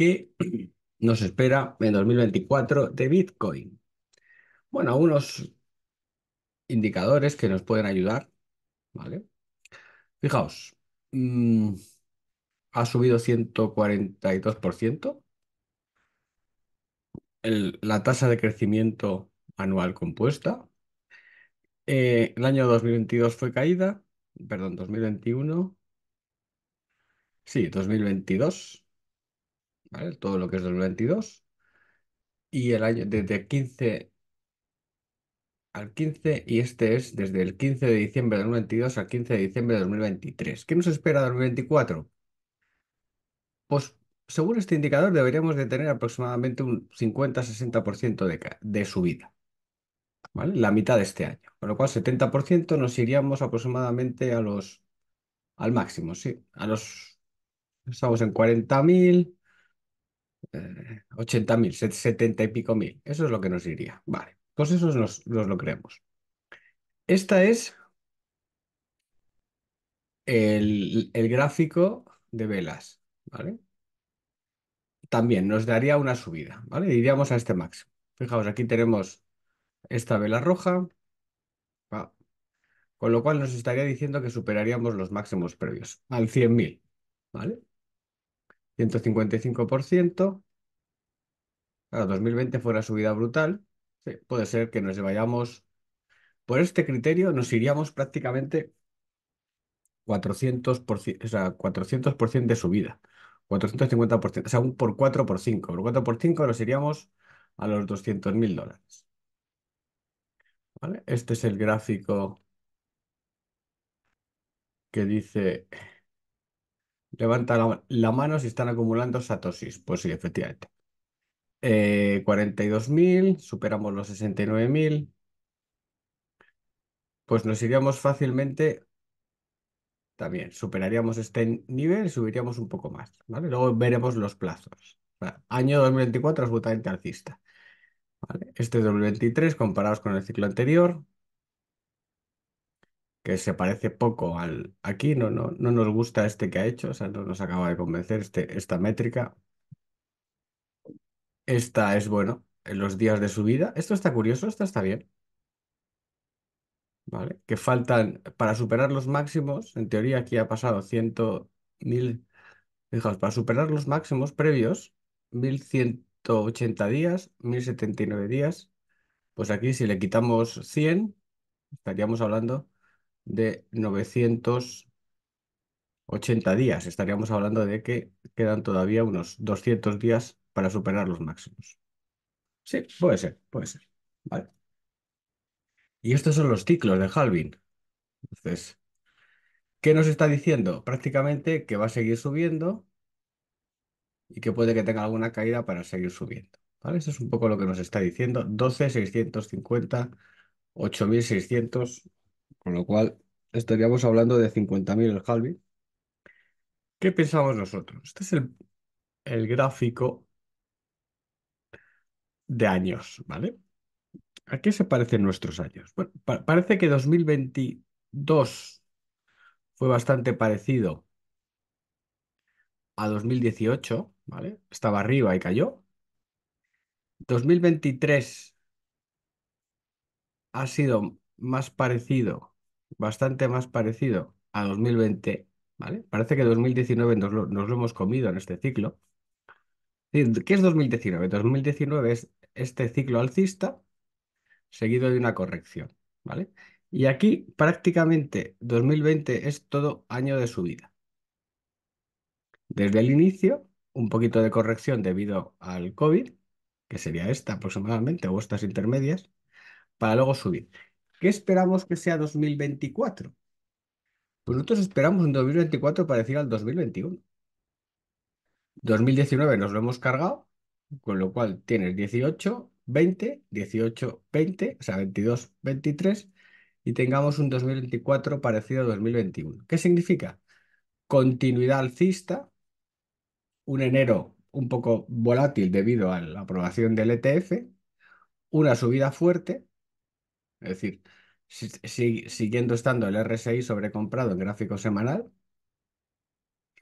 qué nos espera en 2024 de Bitcoin. Bueno, unos indicadores que nos pueden ayudar, ¿vale? Fijaos, mm, ha subido 142%. la tasa de crecimiento anual compuesta. Eh, el año 2022 fue caída, perdón, 2021. Sí, 2022 todo lo que es del 22. Y el año desde 15 al 15 y este es desde el 15 de diciembre de 2022 al 15 de diciembre de 2023. ¿Qué nos espera 2024? Pues según este indicador deberíamos de tener aproximadamente un 50-60% de, de subida, ¿vale? La mitad de este año, con lo cual 70% nos iríamos aproximadamente a los, al máximo, sí, a los, estamos en 40.000, 80.000, 70 y pico mil. Eso es lo que nos diría Vale, pues eso nos, lo creemos. Esta es el, gráfico de velas, ¿vale? También nos daría una subida, ¿vale? Iríamos a este máximo. Fijaos, aquí tenemos esta vela roja, con lo cual nos estaría diciendo que superaríamos los máximos previos, al 100.000, ¿vale? 155%, Claro, 2020 fue una subida brutal. puede ser que nos vayamos, por este criterio, nos iríamos prácticamente 400%, o sea, 400% de subida. 450%, o sea, un por 4 por 5. Por 4 por 5 nos iríamos a los 200.000 mil dólares. ¿Vale? Este es el gráfico que dice, levanta la mano si están acumulando satosis. Pues sí, efectivamente. 42.000, eh, superamos los 69.000. Pues nos iríamos fácilmente también. Superaríamos este nivel, y subiríamos un poco más. Luego veremos los plazos. año 2024 es absolutamente alcista. ¿vale? Este es 2023 comparados con el ciclo anterior, que se parece poco al aquí, no, no, no nos gusta este que ha hecho, o sea, no nos acaba de convencer este, esta métrica. Esta es, bueno, en los días de su vida. Esto está curioso, esto está bien. ¿Vale? Que faltan para superar los máximos. En teoría, aquí ha pasado 100.000. Fijaos, para superar los máximos previos, 1180 días, 1079 días. Pues aquí, si le quitamos 100, estaríamos hablando de 980 días. Estaríamos hablando de que quedan todavía unos 200 días para superar los máximos. Sí, puede ser, puede ser. Vale. Y estos son los ciclos de halvin. Entonces, ¿qué nos está diciendo? Prácticamente que va a seguir subiendo y que puede que tenga alguna caída para seguir subiendo. ¿Vale? Eso es un poco lo que nos está diciendo. 12,650, 8,600, con lo cual estaríamos hablando de 50.000 el halvin. ¿Qué pensamos nosotros? Este es el, el gráfico de años, ¿vale? ¿A qué se parecen nuestros años? Bueno, parece que 2022 fue bastante parecido a 2018, ¿vale? Estaba arriba y cayó. 2023 ha sido más parecido, bastante más parecido a 2020, ¿vale? Parece que 2019 nos nos lo hemos comido en este ciclo. ¿Qué es 2019? 2019 es este ciclo alcista seguido de una corrección, ¿vale? Y aquí prácticamente 2020 es todo año de subida. Desde el inicio, un poquito de corrección debido al COVID, que sería esta aproximadamente, o estas intermedias, para luego subir. ¿Qué esperamos que sea 2024? Pues nosotros esperamos un 2024 parecido al 2021. 2019 nos lo hemos cargado, con lo cual tienes 18, 20, 18, 20, o sea, 22, 23, y tengamos un 2024 parecido a 2021. ¿Qué significa? Continuidad alcista, un enero un poco volátil debido a la aprobación del ETF, una subida fuerte, es decir, siguiendo estando el RSI sobrecomprado en gráfico semanal,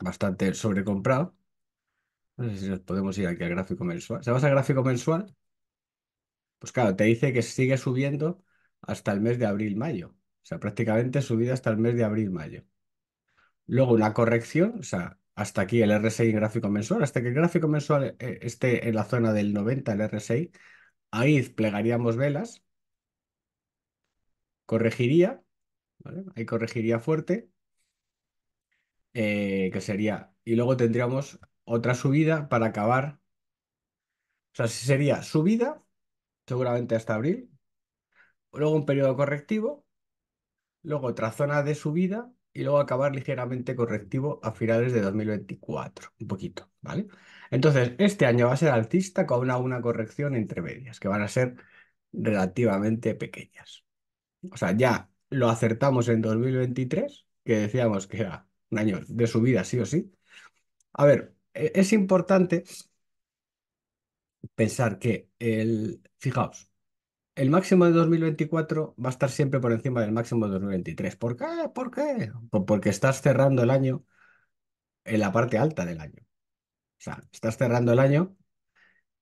bastante sobrecomprado, no sé si nos podemos ir aquí al gráfico mensual. ¿Se vas al gráfico mensual? Pues claro, te dice que sigue subiendo hasta el mes de abril-mayo. O sea, prácticamente subida hasta el mes de abril-mayo. Luego una corrección, o sea, hasta aquí el RSI en gráfico mensual, hasta que el gráfico mensual eh, esté en la zona del 90, el RSI, ahí plegaríamos velas, corregiría, ¿vale? ahí corregiría fuerte, eh, que sería, y luego tendríamos otra subida para acabar. O sea, sería subida, seguramente hasta abril, luego un periodo correctivo, luego otra zona de subida y luego acabar ligeramente correctivo a finales de 2024, un poquito, ¿vale? Entonces, este año va a ser alcista con una, una corrección entre medias, que van a ser relativamente pequeñas. O sea, ya lo acertamos en 2023, que decíamos que era un año de subida sí o sí. A ver, e-, es importante pensar que, el, fijaos, el máximo de 2024 va a estar siempre por encima del máximo de 2023. ¿Por qué? ¿Por qué? Porque estás cerrando el año en la parte alta del año. O sea, estás cerrando el año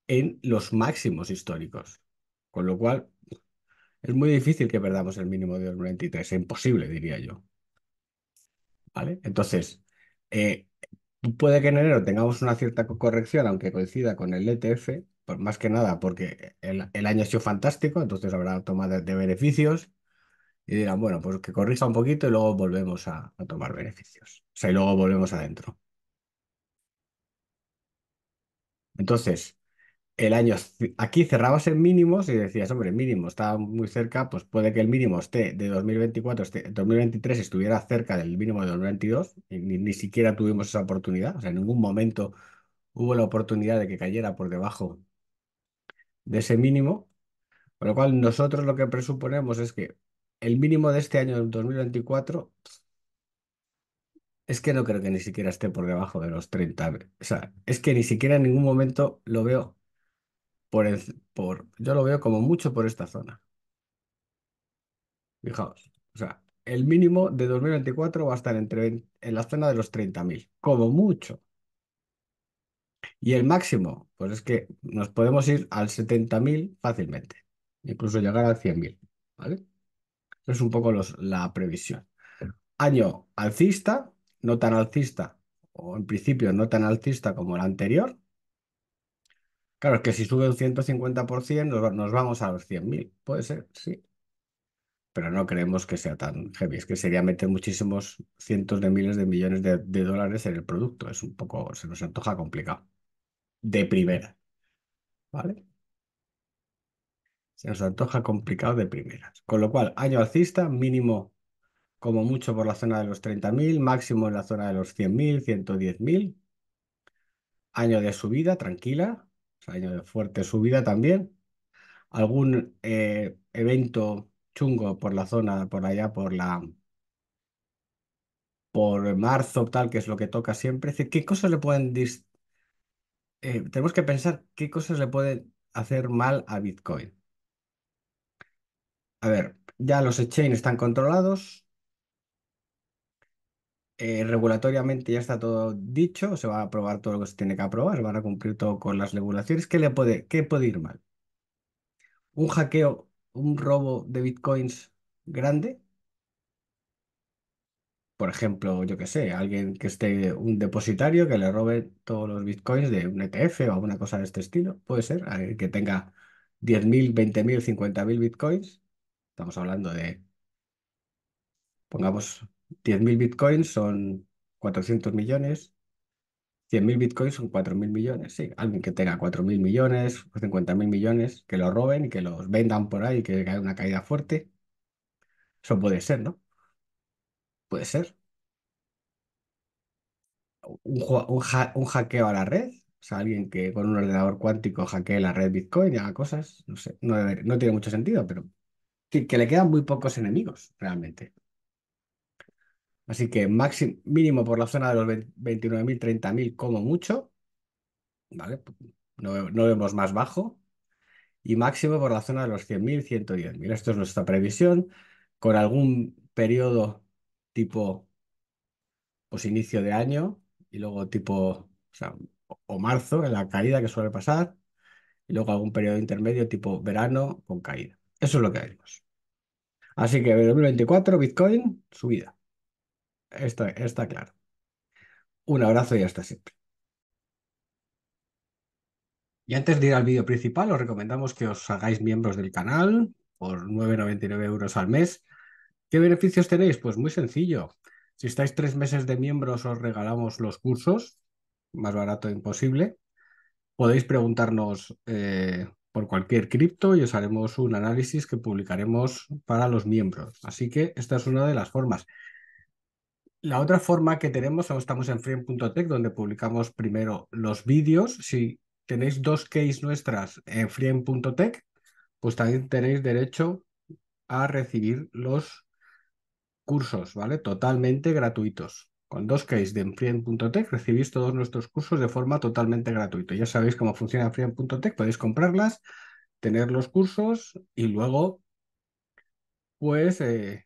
en los máximos históricos. Con lo cual, es muy difícil que perdamos el mínimo de 2023. Es imposible, diría yo. ¿Vale? Entonces, eh, Puede que en enero tengamos una cierta corrección, aunque coincida con el ETF, más que nada porque el, año ha sido fantástico, entonces habrá toma de, beneficios y dirán, bueno, pues que corrija un poquito y luego volvemos a, a tomar beneficios. O sea, y luego volvemos adentro. Entonces, el año aquí cerrabas en mínimos y decías, hombre, el mínimo está muy cerca, pues puede que el mínimo esté de 2024, 2023 estuviera cerca del mínimo de 2022, y ni, ni, siquiera tuvimos esa oportunidad, o sea, en ningún momento hubo la oportunidad de que cayera por debajo de ese mínimo, con lo cual nosotros lo que presuponemos es que el mínimo de este año 2024 es que no creo que ni siquiera esté por debajo de los 30, o sea, es que ni siquiera en ningún momento lo veo por yo lo veo como mucho por esta zona. Fijaos, o sea, el mínimo de 2024 va a estar entre, en la zona de los 30.000, como mucho. Y el máximo, pues es que nos podemos ir al 70.000 fácilmente, incluso llegar al 100.000, ¿vale? Es un poco los, la previsión. Año alcista, no tan alcista, o en principio no tan alcista como el anterior, Claro, es que si sube un 150%, nos vamos a los 100.000. Puede ser, sí. Pero no creemos que sea tan heavy. Es que sería meter muchísimos cientos de miles de millones de, dólares en el producto. Es un poco, se nos antoja complicado. De primera. ¿Vale? Se nos antoja complicado de primeras. Con lo cual, año alcista, mínimo como mucho por la zona de los 30.000, máximo en la zona de los 100.000, 110.000. Año de subida, tranquila, año de fuerte subida también. Algún eh, evento chungo por la zona, por allá, por la por marzo, tal, que es lo que toca siempre. ¿qué cosas le pueden eh, tenemos que pensar qué cosas le pueden hacer mal a Bitcoin? A ver, ya los exchange están controlados, eh, regulatoriamente ya está todo dicho, se va a aprobar todo lo que se tiene que aprobar, van a cumplir todo con las regulaciones. ¿Qué, le puede, qué puede ir mal? ¿Un hackeo, un robo de bitcoins grande? Por ejemplo, yo que sé, alguien que esté un depositario que le robe todos los bitcoins de un ETF o alguna cosa de este estilo, puede ser, alguien que tenga 10.000, 20.000, 50.000 bitcoins. Estamos hablando de, pongamos 10.000 bitcoins son 400 millones. 100.000 bitcoins son 4.000 millones. Sí, alguien que tenga 4.000 millones, 50.000 millones, que lo roben y que los vendan por ahí, y que haya una caída fuerte. Eso puede ser, ¿no? Puede ser. Un, hackeo a la red. O sea, alguien que con un ordenador cuántico hackee la red Bitcoin y haga cosas. No sé, no, tiene mucho sentido, pero que le quedan muy pocos enemigos, realmente. Así que máximo, mínimo por la zona de los 29.000, 30.000 como mucho, ¿vale? No, vemos más bajo. Y máximo por la zona de los 100.000, 110.000. Esto es nuestra previsión. Con algún periodo tipo, pues inicio de año y luego tipo, o, sea, o marzo, en la caída que suele pasar. Y luego algún periodo intermedio tipo verano con caída. Eso es lo que vemos. Así que 2024, Bitcoin, subida. Está, claro. Un abrazo y hasta siempre. Y antes de ir al vídeo principal, os recomendamos que os hagáis miembros del canal por 9,99 euros al mes. ¿Qué beneficios tenéis? Pues muy sencillo. Si estáis tres meses de miembros, os regalamos los cursos, más barato imposible. Podéis preguntarnos eh, por cualquier cripto y os haremos un análisis que publicaremos para los miembros. Así que esta es una de las formas. La otra forma que tenemos, estamos en freem.tech, donde publicamos primero los vídeos. Si tenéis dos case nuestras en freem.tech, pues también tenéis derecho a recibir los cursos, ¿vale? Totalmente gratuitos. Con dos case de freem.tech recibís todos nuestros cursos de forma totalmente gratuita. Ya sabéis cómo funciona freem.tech. podéis comprarlas, tener los cursos y luego, pues, eh,